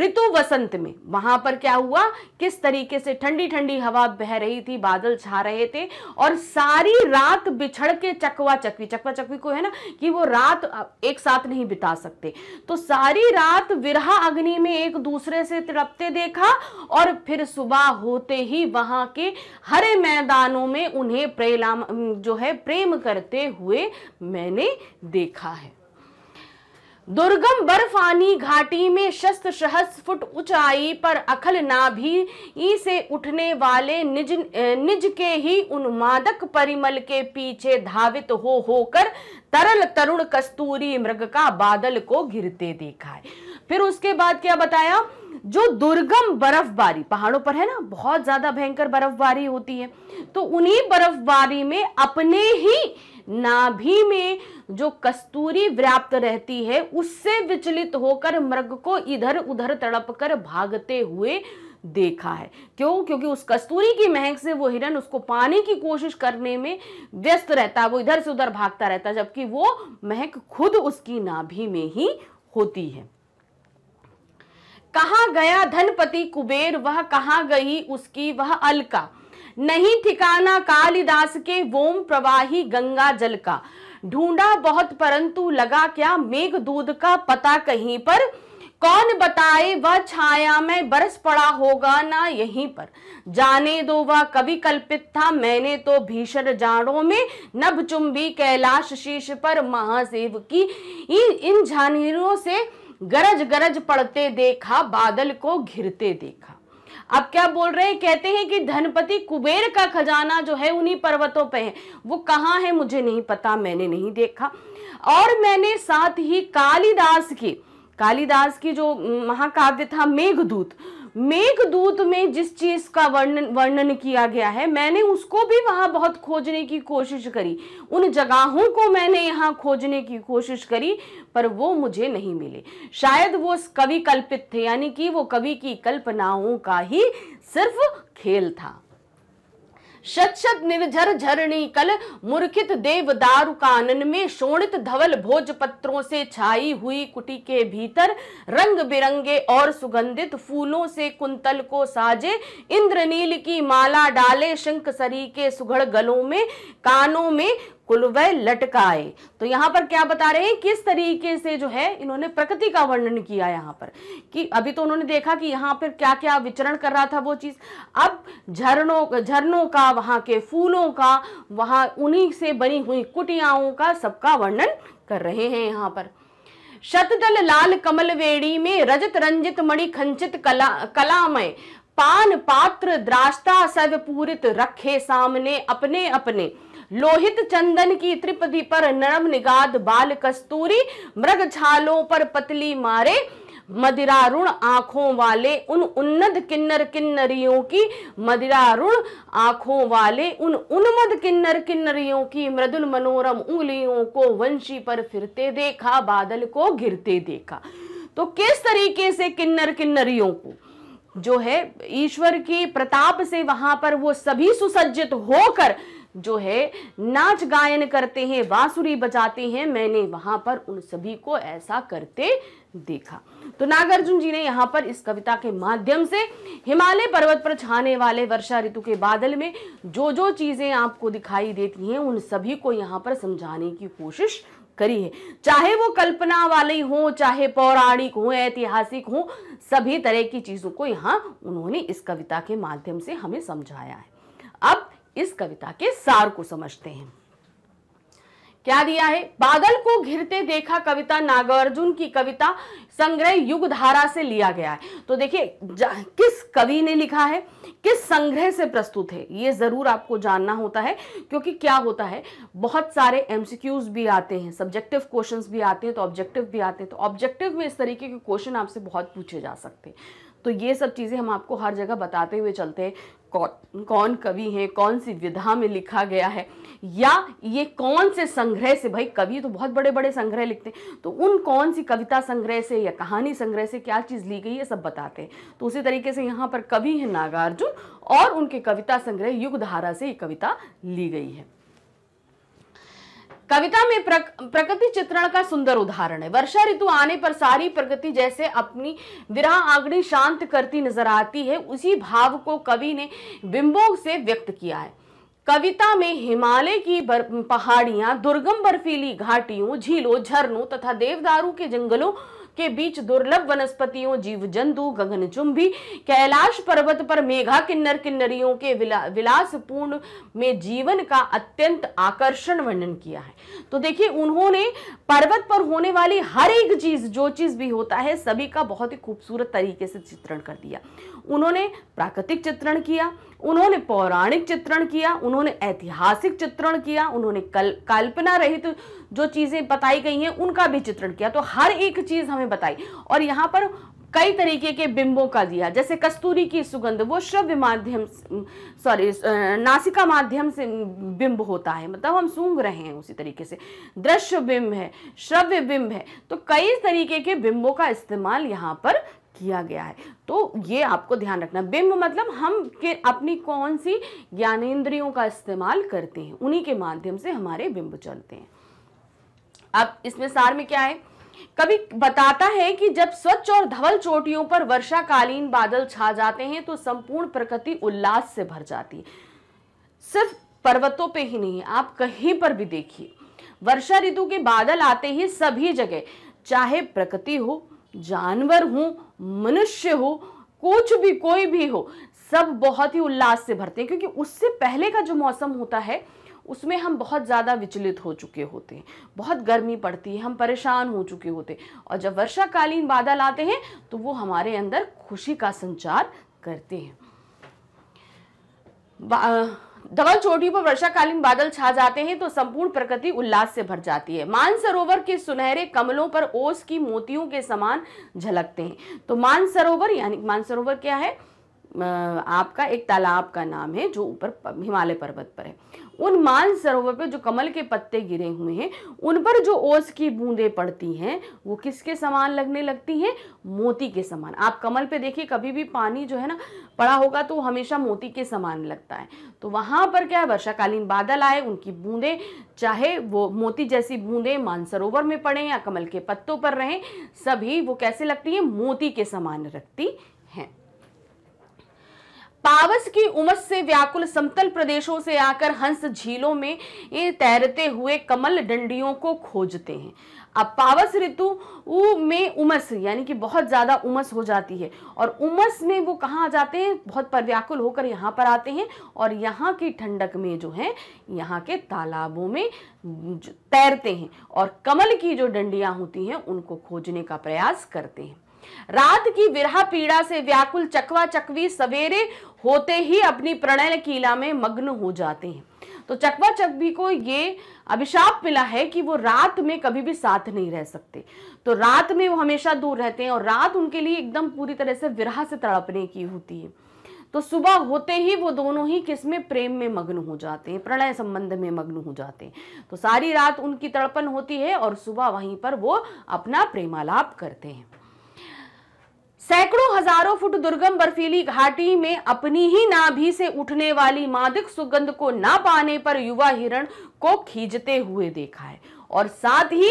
ऋतु वसंत में वहां पर क्या हुआ किस तरीके से ठंडी ठंडी हवा बह रही थी बादल छा रहे थे और सारी रात बिछड़ के चकवा चकवी चकवा चकवी को है ना कि वो रात एक साथ नहीं बिता सकते तो सारी रात विरह अग्नि में एक दूसरे से तड़पते देखा और फिर सुबह होते ही वहां के हरे मैदानों में उन्हें प्रेलाम जो है प्रेम करते हुए मैंने देखा है दुर्गम बर्फानी घाटी में शस्त सहस फुट ऊंचाई पर अखल नाभी से उठने वाले निज निज के ही उन्मादक परिमल के पीछे धावित हो होकर तरल तरुण कस्तूरी मृग का बादल को गिरते देखा है फिर उसके बाद क्या बताया जो दुर्गम बर्फबारी पहाड़ों पर है ना बहुत ज्यादा भयंकर बर्फबारी होती है तो उन्हीं बर्फबारी में अपने ही नाभि में जो कस्तूरी व्याप्त रहती है उससे विचलित होकर मृग को इधर उधर तड़प कर भागते हुए देखा है क्यों क्योंकि उस कस्तूरी की महक से वो हिरण उसको पाने की कोशिश करने में व्यस्त रहता है वो इधर से उधर भागता रहता है जबकि वो महक खुद उसकी नाभि में ही होती है कहा गया धनपति कुबेर वह कहा गई उसकी वह अलका नहीं ठिकाना कालिदास के वोम प्रवाही गंगा जल का ढूंढा बहुत परंतु लगा क्या मेघ दूध का पता कहीं पर कौन बताए वह छाया में बरस पड़ा होगा ना यहीं पर जाने दो वह कवि कल्पित था मैंने तो भीषण जाड़ों में नभ चुम्बी कैलाश शीश पर महासेव की इन झानिरों से गरज गरज पड़ते देखा बादल को घिरते देखा अब क्या बोल रहे हैं कहते हैं कि धनपति कुबेर का खजाना जो है उन्हीं पर्वतों पे है वो कहाँ है मुझे नहीं पता मैंने नहीं देखा और मैंने साथ ही कालिदास की कालिदास की जो महाकाव्य था मेघदूत मेघदूत में जिस चीज का वर्णन वर्णन किया गया है मैंने उसको भी वहां बहुत खोजने की कोशिश करी उन जगहों को मैंने यहाँ खोजने की कोशिश करी पर वो मुझे नहीं मिले शायद वो कवि कल्पित थे यानी कि वो कवि की कल्पनाओं का ही सिर्फ खेल था शत शत निर्झर झरणी कल मुर्खित देव दारु कानन में शोणित धवल भोज पत्रों से छाई हुई कुटी के भीतर रंग बिरंगे और सुगंधित फूलों से कुंतल को साजे इंद्रनील की माला डाले शंख सरी के सुघड़ गलों में कानों में कुलवय लटकाए तो यहाँ पर क्या बता रहे हैं किस तरीके से जो है इन्होंने प्रकृति का वर्णन किया यहाँ पर कि अभी तो उन्होंने देखा कि यहाँ पर क्या क्या विचरण कर रहा था वो चीज़ अब झरनों झरनों का वहां के फूलों का वहां उन्हीं से बनी हुई कुटियाओं का सबका वर्णन कर रहे हैं यहाँ पर शतदल लाल कमल वेड़ी में रजत रंजित मणि खंचित कला कलामय पान पात्र द्राष्टा सब पूरित रखे सामने अपने अपने लोहित चंदन की त्रिपदी पर नरम निगाद बाल कस्तूरी मृग छालों पर पतली मारे मदिरारुण आंखों वाले उन उन्नत किन्नर किन्नरियों की मदिरारुण आंखों वाले उन उन्मद किन्नर किन्नरियों की मृदुल मनोरम उंगलियों को वंशी पर फिरते देखा बादल को गिरते देखा तो किस तरीके से किन्नर किन्नरियों को जो है ईश्वर की प्रताप से वहां पर वो सभी सुसज्जित होकर जो है नाच गायन करते हैं बांसुरी बजाते हैं मैंने वहां पर उन सभी को ऐसा करते देखा तो नागार्जुन जी ने यहाँ पर इस कविता के माध्यम से हिमालय पर्वत पर छाने वाले वर्षा ऋतु के बादल में जो जो चीज़ें आपको दिखाई देती हैं उन सभी को यहाँ पर समझाने की कोशिश करी है चाहे वो कल्पना वाली हो चाहे पौराणिक हो ऐतिहासिक हो सभी तरह की चीज़ों को यहाँ उन्होंने इस कविता के माध्यम से हमें समझाया है अब इस कविता के सार को समझते हैं क्या दिया है बादल को घिरते देखा कविता नागार्जुन की कविता संग्रह युग धारा से लिया गया है तो देखिए किस कवि ने लिखा है किस संग्रह से प्रस्तुत है ये जरूर आपको जानना होता है क्योंकि क्या होता है बहुत सारे एमसीक्यूज भी आते हैं सब्जेक्टिव क्वेश्चंस भी आते हैं तो ऑब्जेक्टिव भी आते हैं तो ऑब्जेक्टिव में इस तरीके के क्वेश्चन आपसे बहुत पूछे जा सकते हैं तो ये सब चीज़ें हम आपको हर जगह बताते हुए चलते हैं कौन कौन कवि हैं कौन सी विधा में लिखा गया है या ये कौन से संग्रह से भाई कवि तो बहुत बड़े बड़े संग्रह लिखते हैं तो उन कौन सी कविता संग्रह से या कहानी संग्रह से क्या चीज़ ली गई है सब बताते हैं तो उसी तरीके से यहाँ पर कवि हैं नागार्जुन और उनके कविता संग्रह युग धारा से ये कविता ली गई है कविता में प्रक, प्रकृति चित्रण का सुंदर उदाहरण है वर्षा ऋतु आने पर सारी प्रकृति जैसे अपनी विराह आंगड़ी शांत करती नजर आती है उसी भाव को कवि ने बिंबों से व्यक्त किया है कविता में हिमालय की पहाड़ियां दुर्गम बर्फीली घाटियों झीलों झरनों तथा देवदारू के जंगलों के बीच दुर्लभ वनस्पतियों जीव जंतु गगनचुंबी कैलाश पर्वत पर मेघा किन्नर किन्नरियों के विला, विलासपूर्ण में जीवन का अत्यंत आकर्षण वर्णन किया है तो देखिए उन्होंने पर्वत पर होने वाली हर एक चीज जो चीज भी होता है सभी का बहुत ही खूबसूरत तरीके से चित्रण कर दिया उन्होंने प्राकृतिक चित्रण किया उन्होंने पौराणिक चित्रण किया उन्होंने ऐतिहासिक चित्रण किया उन्होंने कल कल्पना रहित तो जो चीज़ें बताई गई हैं उनका भी चित्रण किया तो हर एक चीज़ हमें बताई और यहाँ पर कई तरीके के बिंबों का दिया जैसे कस्तूरी की सुगंध वो श्रव्य माध्यम सॉरी नासिका माध्यम से बिंब होता है मतलब हम सूंघ रहे हैं उसी तरीके से दृश्य बिंब है श्रव्य बिंब है तो कई तरीके के बिंबों का इस्तेमाल यहाँ पर किया गया है तो ये आपको ध्यान रखना बिंब मतलब हम के अपनी कौन सी ज्ञानेंद्रियों का इस्तेमाल करते हैं उन्हीं के माध्यम से हमारे बिंब चलते हैं अब इसमें सार में क्या है कभी बताता है कि जब स्वच्छ और धवल चोटियों पर वर्षाकालीन बादल छा जाते हैं तो संपूर्ण प्रकृति उल्लास से भर जाती है सिर्फ पर्वतों पे ही नहीं आप कहीं पर भी देखिए वर्षा ऋतु के बादल आते ही सभी जगह चाहे प्रकृति हो जानवर हो मनुष्य हो कुछ भी कोई भी हो सब बहुत ही उल्लास से भरते हैं क्योंकि उससे पहले का जो मौसम होता है उसमें हम बहुत ज़्यादा विचलित हो चुके होते हैं बहुत गर्मी पड़ती है हम परेशान हो चुके होते हैं और जब वर्षाकालीन बादल आते हैं तो वो हमारे अंदर खुशी का संचार करते हैं धवल चोटियों पर वर्षाकालीन बादल छा जाते हैं तो संपूर्ण प्रकृति उल्लास से भर जाती है मानसरोवर के सुनहरे कमलों पर ओस की मोतियों के समान झलकते हैं तो मानसरोवर यानी मानसरोवर क्या है आपका एक तालाब का नाम है जो ऊपर हिमालय पर्वत पर है उन मान सरोवर पर जो कमल के पत्ते गिरे हुए हैं उन पर जो ओस की बूंदें पड़ती हैं वो किसके समान लगने लगती हैं मोती के समान आप कमल पे देखिए कभी भी पानी जो है ना पड़ा होगा तो हमेशा मोती के समान लगता है तो वहाँ पर क्या है वर्षाकालीन बादल आए उनकी बूंदें चाहे वो मोती जैसी बूंदें मानसरोवर में पड़े या कमल के पत्तों पर रहें सभी वो कैसे लगती हैं मोती के समान रखती पावस की उमस से व्याकुल समतल प्रदेशों से आकर हंस झीलों में तैरते हुए कमल डंडियों को खोजते हैं अब पावस ऋतु में उमस यानी कि बहुत ज़्यादा उमस हो जाती है और उमस में वो कहाँ आ जाते हैं बहुत पर व्याकुल होकर यहाँ पर आते हैं और यहाँ की ठंडक में जो है यहाँ के तालाबों में तैरते हैं और कमल की जो डंडियाँ होती हैं उनको खोजने का प्रयास करते हैं रात की विरहा पीड़ा से व्याकुल चकवा चकवी सवेरे होते ही अपनी प्रणय कीला में मग्न हो जाते हैं तो चकवा चकवी को ये अभिशाप मिला है कि वो रात में कभी भी साथ नहीं रह सकते तो रात में वो हमेशा दूर रहते हैं और रात उनके लिए एकदम पूरी तरह से विरह से तड़पने की होती है तो सुबह होते ही वो दोनों ही किस में प्रेम में मग्न हो जाते हैं प्रणय संबंध में मग्न हो जाते हैं तो सारी रात उनकी तड़पन होती है और सुबह वहीं पर वो अपना प्रेमालाप करते हैं सैकड़ों हजारों फुट दुर्गम बर्फीली घाटी में अपनी ही नाभि से उठने वाली मादक सुगंध को ना पाने पर युवा हिरण को खींचते हुए देखा है और साथ ही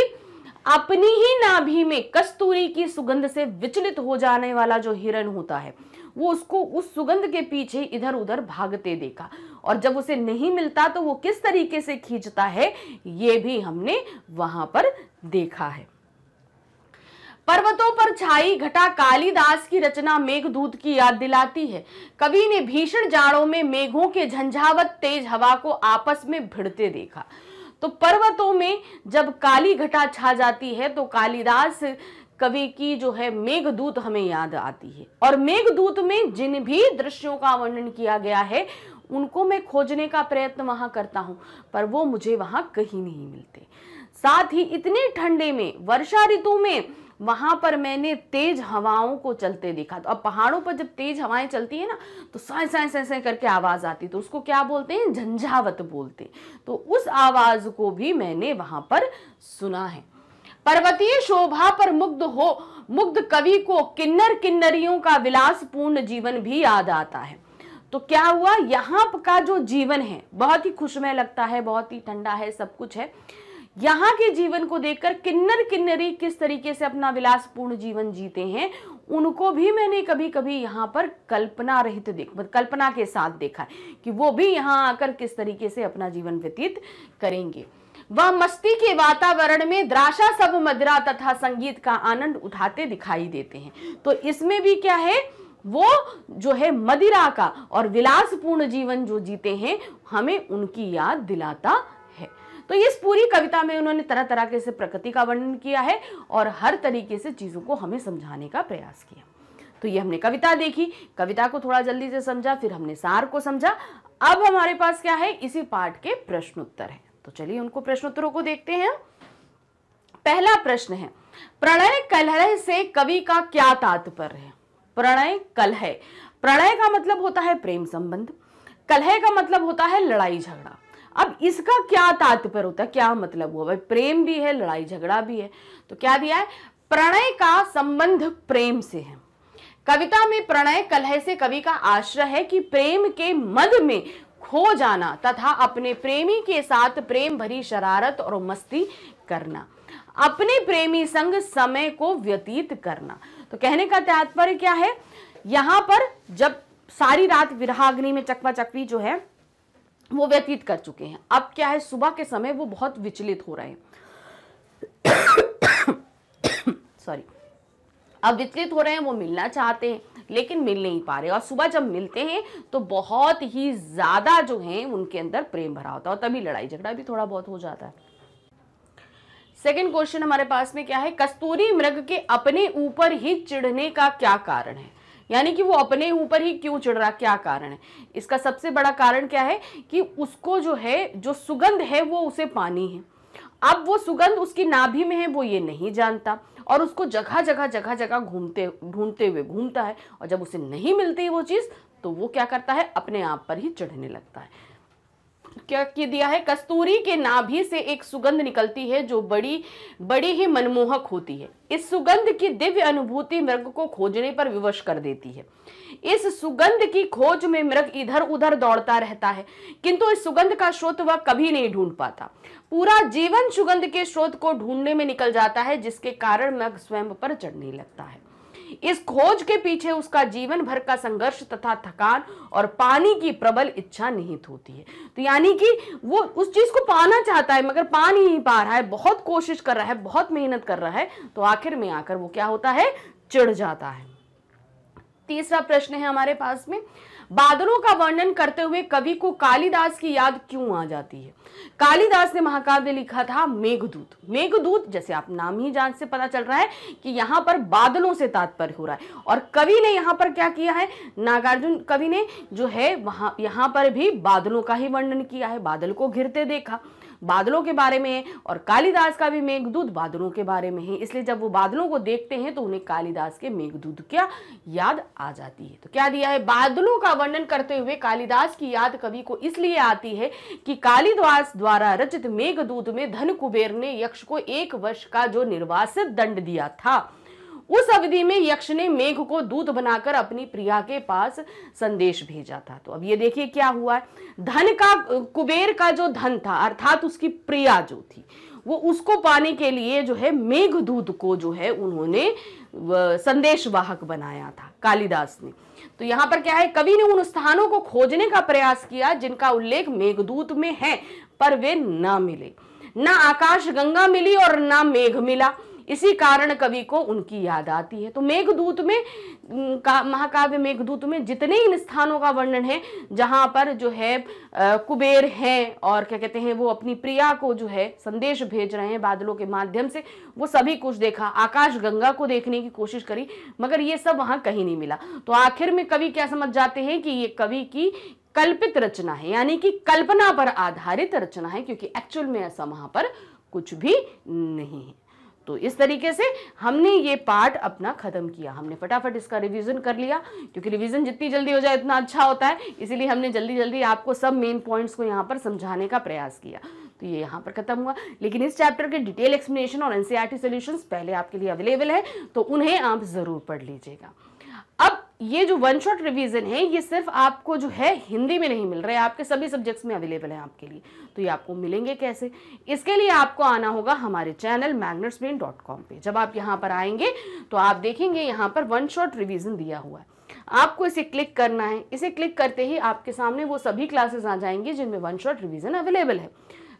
अपनी ही नाभि में कस्तूरी की सुगंध से विचलित हो जाने वाला जो हिरण होता है वो उसको उस सुगंध के पीछे इधर उधर भागते देखा और जब उसे नहीं मिलता तो वो किस तरीके से खींचता है ये भी हमने वहां पर देखा है पर्वतों पर छाई घटा कालिदास की रचना मेघदूत की याद दिलाती है कवि ने भीषण जाड़ों में मेघों के झंझावत तेज हवा को आपस में भिड़ते देखा तो पर्वतों में जब काली घटा छा जाती है तो कालिदास कवि की जो है मेघदूत हमें याद आती है और मेघदूत में जिन भी दृश्यों का वर्णन किया गया है उनको मैं खोजने का प्रयत्न वहां करता हूँ पर वो मुझे वहां कहीं नहीं मिलते साथ ही इतने ठंडे में वर्षा ऋतु में वहां पर मैंने तेज हवाओं को चलते देखा तो अब पहाड़ों पर जब तेज हवाएं चलती है ना तो साय साय साय साय करके आवाज आती तो उसको क्या बोलते हैं झंझावत बोलते हैं तो उस आवाज को भी मैंने वहां पर सुना है पर्वतीय शोभा पर मुग्ध हो मुग्ध कवि को किन्नर किन्नरियों का विलासपूर्ण जीवन भी याद आता है तो क्या हुआ यहाँ का जो जीवन है बहुत ही खुशमय लगता है बहुत ही ठंडा है सब कुछ है यहाँ के जीवन को देखकर किन्नर किन्नरी किस तरीके से अपना विलासपूर्ण जीवन जीते हैं उनको भी मैंने कभी कभी यहाँ पर कल्पना रहित देख मतलब कल्पना के साथ देखा है कि वो भी यहाँ आकर किस तरीके से अपना जीवन व्यतीत करेंगे वह मस्ती के वातावरण में द्राशा सब मदरा तथा संगीत का आनंद उठाते दिखाई देते हैं तो इसमें भी क्या है वो जो है मदिरा का और विलासपूर्ण जीवन जो जीते हैं हमें उनकी याद दिलाता तो इस पूरी कविता में उन्होंने तरह तरह के से प्रकृति का वर्णन किया है और हर तरीके से चीज़ों को हमें समझाने का प्रयास किया तो ये हमने कविता देखी कविता को थोड़ा जल्दी से समझा फिर हमने सार को समझा अब हमारे पास क्या है इसी पाठ के प्रश्नोत्तर है तो चलिए उनको प्रश्नोत्तरों को देखते हैं पहला प्रश्न है प्रणय कलह से कवि का क्या तात्पर्य है प्रणय कलह प्रणय का मतलब होता है प्रेम संबंध कलह का मतलब होता है लड़ाई झगड़ा अब इसका क्या तात्पर्य होता है क्या मतलब हुआ भाई प्रेम भी है लड़ाई झगड़ा भी है तो क्या दिया है प्रणय का संबंध प्रेम से है कविता में प्रणय कलह से कवि का आश्रय है कि प्रेम के मद में खो जाना तथा अपने प्रेमी के साथ प्रेम भरी शरारत और मस्ती करना अपने प्रेमी संग समय को व्यतीत करना तो कहने का तात्पर्य क्या है यहां पर जब सारी रात विराग्नि में चकवा चकवी जो है वो व्यतीत कर चुके हैं अब क्या है सुबह के समय वो बहुत विचलित हो रहे हैं सॉरी अब विचलित हो रहे हैं वो मिलना चाहते हैं लेकिन मिल नहीं पा रहे और सुबह जब मिलते हैं तो बहुत ही ज़्यादा जो है उनके अंदर प्रेम भरा होता है और तभी लड़ाई झगड़ा भी थोड़ा बहुत हो जाता है सेकेंड क्वेश्चन हमारे पास में क्या है कस्तूरी मृग के अपने ऊपर ही चिढ़ने का क्या कारण है यानी कि वो अपने ऊपर ही क्यों चढ़ रहा क्या कारण है इसका सबसे बड़ा कारण क्या है कि उसको जो है जो सुगंध है वो उसे पानी है अब वो सुगंध उसकी नाभि में है वो ये नहीं जानता और उसको जगह जगह जगह जगह घूमते ढूंढते हुए घूमता है और जब उसे नहीं मिलती वो चीज़ तो वो क्या करता है अपने आप पर ही चढ़ने लगता है क्या दिया है कस्तूरी के नाभि से एक सुगंध निकलती है जो बड़ी बड़ी ही मनमोहक होती है इस सुगंध की दिव्य अनुभूति मृग को खोजने पर विवश कर देती है इस सुगंध की खोज में मृग इधर उधर दौड़ता रहता है किंतु इस सुगंध का स्रोत वह कभी नहीं ढूंढ पाता पूरा जीवन सुगंध के स्रोत को ढूंढने में निकल जाता है जिसके कारण मृग स्वयं पर चढ़ने लगता है इस खोज के पीछे उसका जीवन भर का संघर्ष तथा थकान और पानी की प्रबल इच्छा निहित होती है तो यानी कि वो उस चीज़ को पाना चाहता है मगर पा नहीं पा रहा है बहुत कोशिश कर रहा है बहुत मेहनत कर रहा है तो आखिर में आकर वो क्या होता है चिड़ जाता है तीसरा प्रश्न है हमारे पास में बादलों का वर्णन करते हुए कवि को कालिदास की याद क्यों आ जाती है कालिदास ने महाकाव्य लिखा था मेघदूत मेघदूत जैसे आप नाम ही जान से पता चल रहा है कि यहाँ पर बादलों से तात्पर्य हो रहा है और कवि ने यहाँ पर क्या किया है नागार्जुन कवि ने जो है वहां यहाँ पर भी बादलों का ही वर्णन किया है बादल को घिरते देखा बादलों के बारे में है और कालिदास का भी मेघदूत बादलों के बारे में है इसलिए जब वो बादलों को देखते हैं तो उन्हें कालिदास के मेघदूत क्या याद आ जाती है तो क्या दिया है बादलों का वर्णन करते हुए कालिदास की याद कवि को इसलिए आती है कि कालिदास द्वारा रचित मेघदूत में धन कुबेर ने यक्ष को एक वर्ष का जो निर्वासित दंड दिया था उस अवधि में यक्ष ने मेघ को दूत बनाकर अपनी प्रिया के पास संदेश भेजा था तो अब ये देखिए क्या हुआ है धन का कुबेर का जो धन था अर्थात उसकी प्रिया जो थी वो उसको पाने के लिए जो है दूत को जो है उन्होंने संदेश वाहक बनाया था कालिदास ने तो यहाँ पर क्या है कवि ने उन स्थानों को खोजने का प्रयास किया जिनका उल्लेख मेघदूत में है पर वे ना मिले ना आकाश गंगा मिली और ना मेघ मिला इसी कारण कवि को उनकी याद आती है तो मेघदूत में महाकाव्य मेघदूत में जितने इन स्थानों का वर्णन है जहां पर जो है आ, कुबेर हैं और क्या कहते हैं वो अपनी प्रिया को जो है संदेश भेज रहे हैं बादलों के माध्यम से वो सभी कुछ देखा आकाश गंगा को देखने की कोशिश करी मगर ये सब वहाँ कहीं नहीं मिला तो आखिर में कवि क्या समझ जाते हैं कि ये कवि की कल्पित रचना है यानी कि कल्पना पर आधारित रचना है क्योंकि एक्चुअल में ऐसा वहां पर कुछ भी नहीं है तो इस तरीके से हमने ये पार्ट अपना ख़त्म किया हमने फटाफट इसका रिवीजन कर लिया क्योंकि रिवीजन जितनी जल्दी हो जाए उतना अच्छा होता है इसीलिए हमने जल्दी जल्दी आपको सब मेन पॉइंट्स को यहाँ पर समझाने का प्रयास किया तो ये यहाँ पर खत्म हुआ लेकिन इस चैप्टर के डिटेल एक्सप्लेनेशन और एनसीआरटी सोल्यूशन e पहले आपके लिए अवेलेबल है तो उन्हें आप ज़रूर पढ़ लीजिएगा अब ये जो वन शॉट रिवीजन है ये सिर्फ आपको जो है हिंदी में नहीं मिल रहा है आपके सभी सब्जेक्ट्स में अवेलेबल है आपके लिए तो ये आपको मिलेंगे कैसे इसके लिए आपको आना होगा हमारे channel magnets brain dot com पर जब आप यहाँ पर आएंगे तो आप देखेंगे यहाँ पर वन शॉट रिविज़न दिया हुआ है आपको इसे क्लिक करना है इसे क्लिक करते ही आपके सामने वो सभी क्लासेस आ जाएंगे जिनमें वन शॉट रिविज़न अवेलेबल है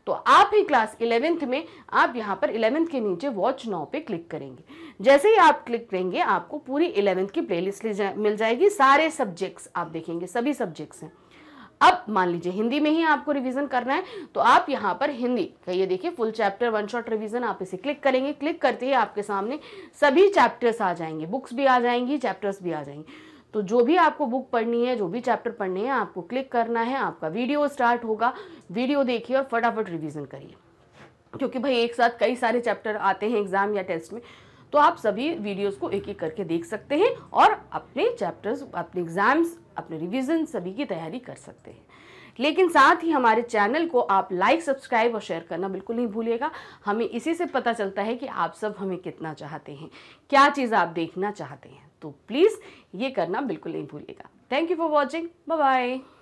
तो आप ही क्लास इलेवेंथ में आप यहाँ पर इलेवेंथ के नीचे वॉच नाउ पे क्लिक करेंगे जैसे ही आप क्लिक करेंगे आपको पूरी इलेवेंथ की प्लेलिस्ट जा, मिल जाएगी सारे सब्जेक्ट्स आप देखेंगे सभी सब्जेक्ट्स हैं अब मान लीजिए हिंदी में ही आपको रिवीजन करना है तो आप यहाँ पर हिंदी का ये देखिए full chapter one shot revision आप इसे क्लिक करेंगे क्लिक करते ही आपके सामने सभी चैप्टर्स आ जाएंगे बुक्स भी आ जाएंगी चैप्टर्स भी आ जाएंगे तो जो भी आपको बुक पढ़नी है जो भी चैप्टर पढ़ने हैं आपको क्लिक करना है आपका वीडियो स्टार्ट होगा वीडियो देखिए और फटाफट रिविज़न करिए क्योंकि भाई एक साथ कई सारे चैप्टर आते हैं एग्ज़ाम या टेस्ट में तो आप सभी वीडियोस को एक एक करके देख सकते हैं और अपने चैप्टर्स अपने एग्ज़ाम्स अपने रिवीजन सभी की तैयारी कर सकते हैं लेकिन साथ ही हमारे चैनल को आप लाइक सब्सक्राइब और शेयर करना बिल्कुल नहीं भूलिएगा हमें इसी से पता चलता है कि आप सब हमें कितना चाहते हैं क्या चीज़ आप देखना चाहते हैं तो प्लीज़ ये करना बिल्कुल नहीं भूलिएगा thank you for watching bye